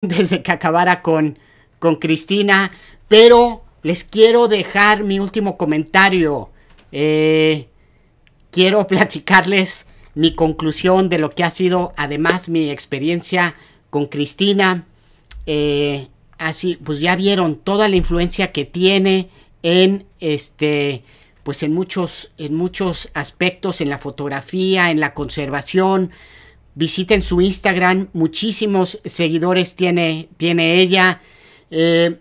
desde que acabara con, con Cristina, pero les quiero dejar mi último comentario. Eh, quiero platicarles mi conclusión de lo que ha sido además mi experiencia con Cristina. Eh, así, pues ya vieron toda la influencia que tiene en este, pues en muchos, en muchos aspectos, en la fotografía, en la conservación, Visiten su Instagram, muchísimos seguidores tiene, tiene ella. Eh,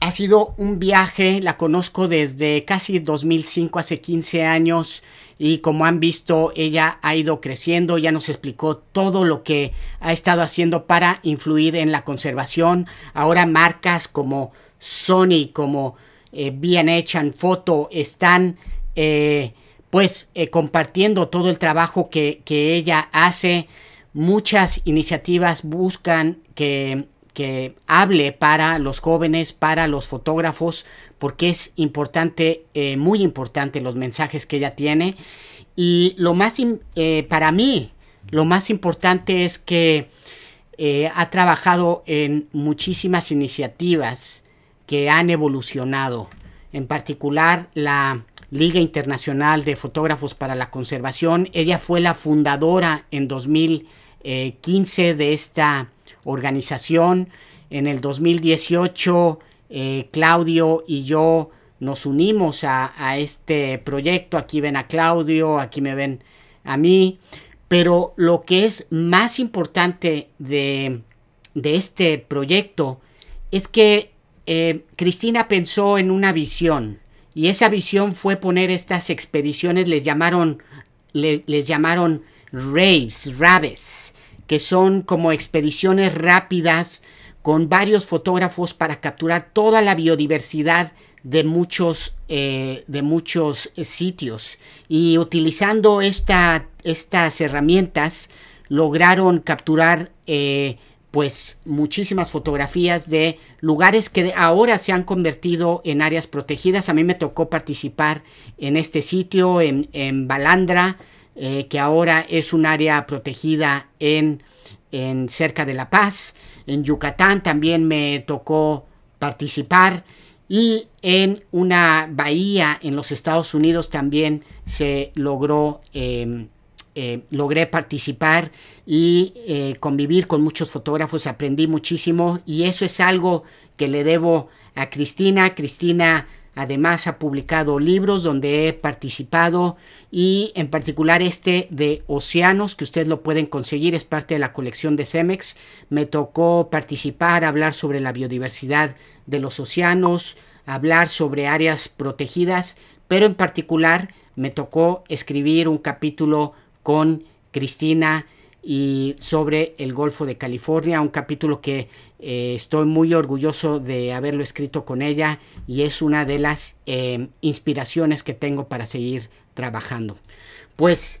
ha sido un viaje, la conozco desde casi 2005, hace 15 años, y como han visto, ella ha ido creciendo, ya nos explicó todo lo que ha estado haciendo para influir en la conservación. Ahora marcas como Sony, como hecha eh, en foto están eh, pues eh, compartiendo todo el trabajo que, ella hace. Muchas iniciativas buscan que, que, hable para los jóvenes, para los fotógrafos, porque es importante, eh, muy importante los mensajes que ella tiene. Y lo más, eh, para mí, lo más importante es que ha trabajado en muchísimas iniciativas que han evolucionado, en particular la Liga Internacional de Fotógrafos para la Conservación. Ella fue la fundadora en 2015 de esta organización. En el 2018, eh, Claudio y yo nos unimos a, este proyecto. Aquí ven a Claudio, aquí me ven a mí. Pero lo que es más importante de, este proyecto es que eh, Cristina pensó en una visión y esa visión fue poner estas expediciones, les llamaron, les llamaron raves, raves, que son como expediciones rápidas con varios fotógrafos para capturar toda la biodiversidad de muchos, eh, de muchos eh, sitios. Y utilizando esta, estas herramientas lograron capturar eh, pues muchísimas fotografías de lugares que ahora se han convertido en áreas protegidas. A mí me tocó participar en este sitio, en, Balandra, eh, que ahora es un área protegida en, cerca de La Paz. En Yucatán también me tocó participar. Y en una bahía en los Estados Unidos también se logró em, eh, logré participar y eh, convivir con muchos fotógrafos, aprendí muchísimo y eso es algo que le debo a Cristina. Cristina además ha publicado libros donde he participado y en particular este de Océanos, que ustedes lo pueden conseguir, es parte de la colección de Cemex. Me tocó participar, hablar sobre la biodiversidad de los océanos, hablar sobre áreas protegidas, pero en particular me tocó escribir un capítulo con Cristina y sobre el Golfo de California, un capítulo que eh, estoy muy orgulloso de haberlo escrito con ella y es una de las eh, inspiraciones que tengo para seguir trabajando. Pues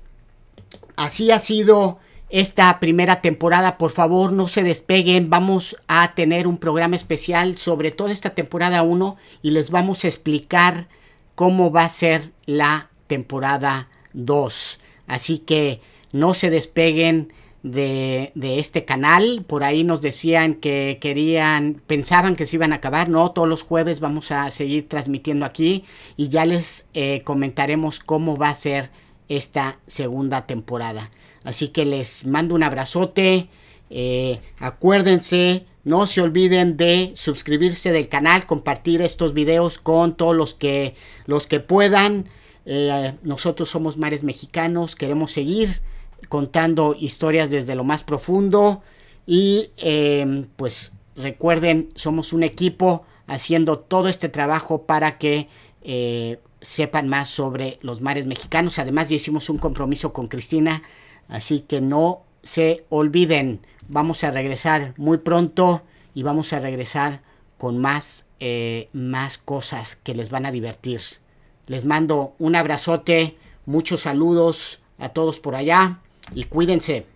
así ha sido esta primera temporada. Por favor, no se despeguen. Vamos a tener un programa especial sobre toda esta temporada 1 y les vamos a explicar cómo va a ser la temporada 2. Así que no se despeguen de, este canal. Por ahí nos decían que querían, pensaban que se iban a acabar. No, todos los jueves vamos a seguir transmitiendo aquí y ya les eh, comentaremos cómo va a ser esta segunda temporada. Así que les mando un abrazote. Eh, acuérdense, no se olviden de suscribirse del canal, compartir estos videos con todos los que, los que puedan. Eh, nosotros somos mares mexicanos, queremos seguir contando historias desde lo más profundo y em, pues recuerden, somos un equipo haciendo todo este trabajo para que eh, sepan más sobre los mares mexicanos. Además ya hicimos un compromiso con Cristina, así que no se olviden, vamos a regresar muy pronto y vamos a regresar con más, eh, más cosas que les van a divertir. Les mando un abrazote, muchos saludos a todos por allá y cuídense.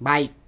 Bye.